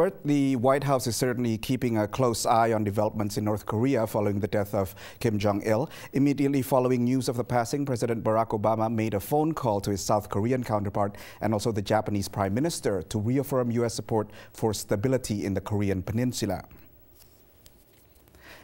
Robert, the White House is certainly keeping a close eye on developments in North Korea following the death of Kim Jong il. Immediately following news of the passing, President Barack Obama made a phone call to his South Korean counterpart and also the Japanese Prime Minister to reaffirm U.S. support for stability in the Korean Peninsula.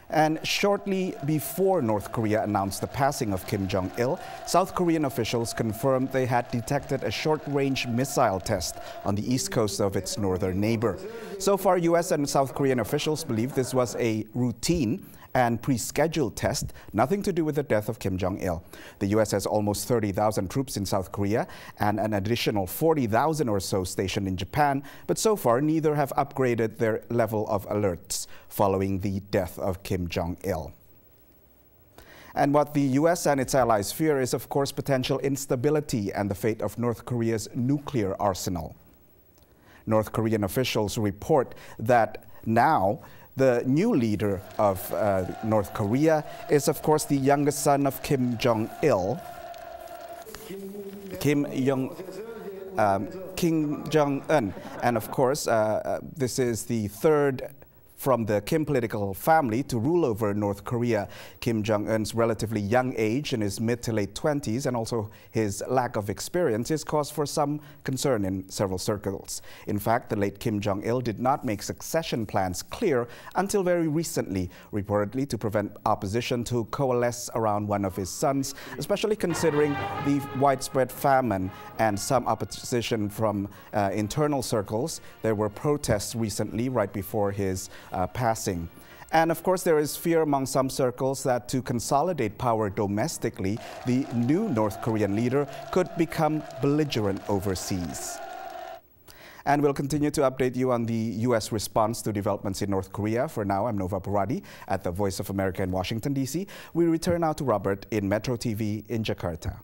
And shortly before North Korea announced the passing of Kim Jong il, South Korean officials confirmed they had detected a short range missile test on the east coast of its northern neighbor. So far, U.S. and South Korean officials believe this was a routine and pre-scheduled test, nothing to do with the death of Kim Jong-il. The U.S. has almost 30,000 troops in South Korea and an additional 40,000 or so stationed in Japan, but so far neither have upgraded their level of alerts following the death of Kim Kim Jong il. And what the U.S. and its allies fear is, of course, potential instability and the fate of North Korea's nuclear arsenal. North Korean officials report that now the new leader of uh, North Korea is, of course, the youngest son of Kim Jong il. Kim Jong um, Kim Jong Un, and of course, uh, uh, this is the third from the Kim political family to rule over North Korea. Kim Jong un's relatively young age in his mid to late 20s and also his lack of experience is cause for some concern in several circles. In fact, the late Kim Jong il did not make succession plans clear until very recently, reportedly to prevent opposition to coalesce around one of his sons, especially considering the widespread famine and some opposition from uh, internal circles. There were protests recently, right before his uh, passing. And of course, there is fear among some circles that to consolidate power domestically, the new North Korean leader could become belligerent overseas. And we'll continue to update you on the U.S. response to developments in North Korea. For now, I'm Nova Paradi at the Voice of America in Washington, D.C. We return now to Robert in Metro TV in Jakarta.